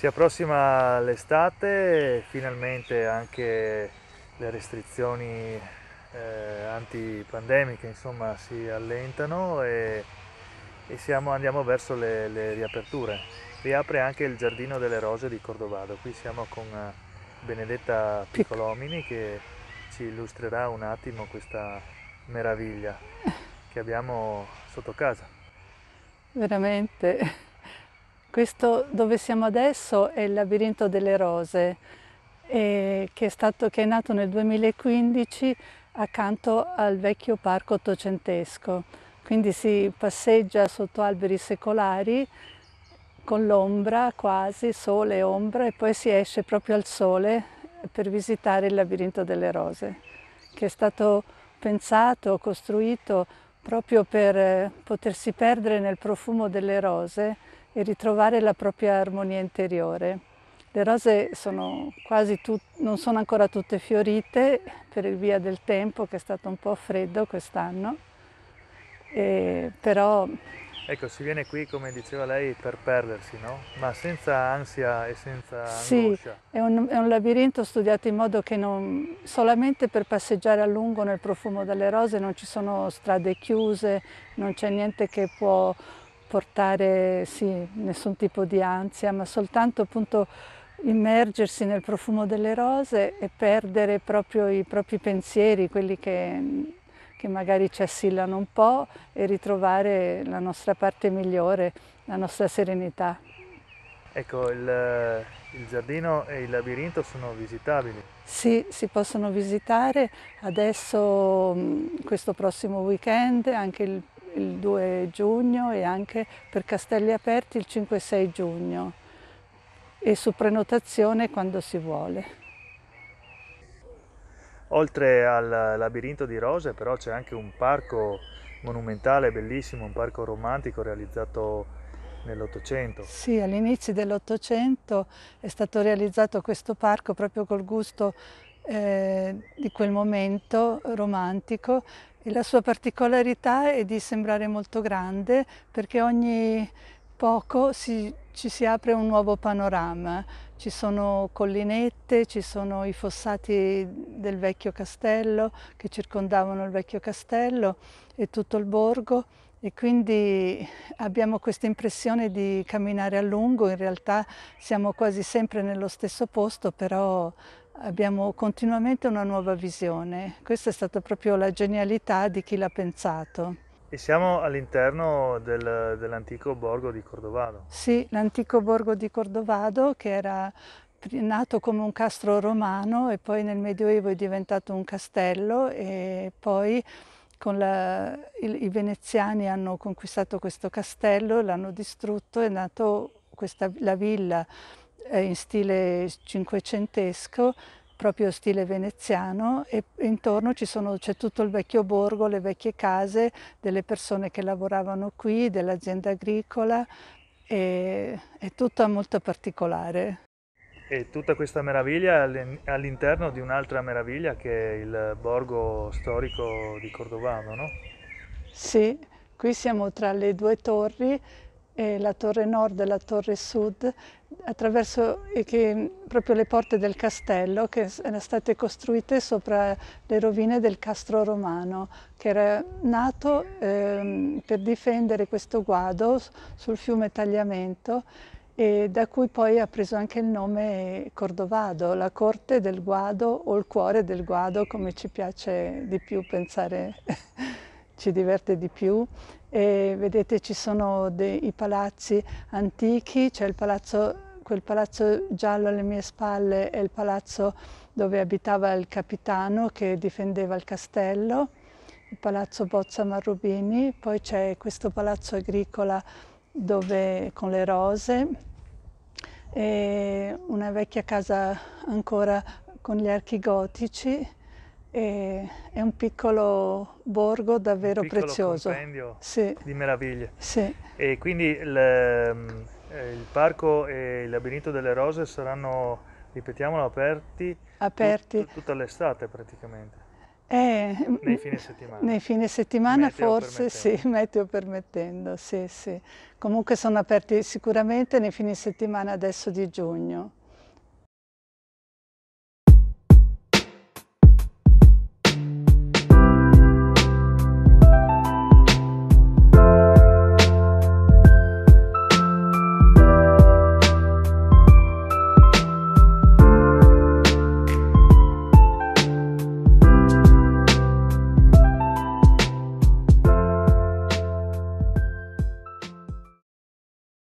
Si approssima l'estate, finalmente anche le restrizioni eh, antipandemiche insomma, si allentano e, e siamo, andiamo verso le, le, riaperture. Riapre anche il Giardino delle Rose di Cordovado. Qui siamo con eh, Benedetta Piccolomini che ci illustrerà un attimo questa meraviglia eh. che abbiamo sotto casa. Veramente questo dove siamo adesso è il labirinto delle rose, eh, che, è stato, che è nato nel 2015 accanto al vecchio parco ottocentesco. Quindi si passeggia sotto alberi secolari con l'ombra quasi, sole e ombra, e poi si esce proprio al sole per visitare il labirinto delle rose, che è stato pensato, costruito proprio per eh, potersi perdere nel profumo delle rose e ritrovare la propria armonia interiore. Le rose sono tut, non sono ancora tutte fiorite per il via del tempo che è stato un po' freddo quest'anno, però... Ecco, si viene qui, come diceva lei, per perdersi, no? Ma senza ansia e senza sì, angoscia. Sì, è, è un, labirinto studiato in modo che non, solamente per passeggiare a lungo nel profumo delle rose non ci sono strade chiuse, non c'è niente che può portare sì, nessun tipo di ansia, ma soltanto appunto immergersi nel profumo delle rose e perdere proprio i propri pensieri, quelli che, che magari ci assillano un po' e ritrovare la nostra parte migliore, la nostra serenità. Ecco, il, il, giardino e il labirinto sono visitabili? Sì, si possono visitare adesso questo prossimo weekend, anche il il 2 giugno e anche per Castelli Aperti il 5 e 6 giugno e su prenotazione quando si vuole. Oltre al labirinto di rose però c'è anche un parco monumentale bellissimo, un parco romantico realizzato nell'Ottocento. Sì, all'inizio dell'Ottocento è stato realizzato questo parco proprio col gusto eh, di quel momento romantico e la sua particolarità è di sembrare molto grande perché ogni poco si, ci si apre un nuovo panorama. Ci sono collinette, ci sono i fossati del vecchio castello che circondavano il vecchio castello e tutto il borgo e quindi abbiamo questa impressione di camminare a lungo, in realtà siamo quasi sempre nello stesso posto, però abbiamo continuamente una nuova visione. Questa è stata proprio la genialità di chi l'ha pensato. E siamo all'interno del, dell'antico borgo di Cordovado. Sì, l'antico borgo di Cordovado che era nato come un castro romano e poi nel Medioevo è diventato un castello e poi la, i, i veneziani hanno conquistato questo castello, l'hanno distrutto, e è nata la villa in stile cinquecentesco, proprio stile veneziano e intorno c'è tutto il vecchio borgo, le vecchie case delle persone che lavoravano qui, dell'azienda agricola e è tutto molto particolare. E tutta questa meraviglia all'interno di un'altra meraviglia che è il borgo storico di Cordovano, no? Sì, qui siamo tra le due torri eh, la torre nord e la torre sud, attraverso che, proprio le porte del castello che erano state costruite sopra le rovine del castro romano che era nato eh, per difendere questo guado sul fiume Tagliamento e da cui poi ha preso anche il nome Cordovado, la corte del guado o il cuore del guado come ci piace di più pensare ci diverte di più. E vedete ci sono dei palazzi antichi, c'è cioè quel palazzo giallo alle mie spalle è il palazzo dove abitava il capitano che difendeva il castello, il palazzo Bozza Marrubini, poi c'è questo palazzo agricola dove, con le rose e una vecchia casa ancora con gli archi gotici e è un piccolo borgo davvero un piccolo prezioso. compendio sì. di meraviglie. Sì. E quindi il, ehm, eh, il, parco e il labirinto delle rose saranno, ripetiamolo, aperti, aperti. Tut, tutta l'estate praticamente. Eh, nei mm, fine settimana. Nei fine settimana meteo forse sì, meteo permettendo, sì, sì. Comunque sono aperti sicuramente nei fine settimana adesso di giugno.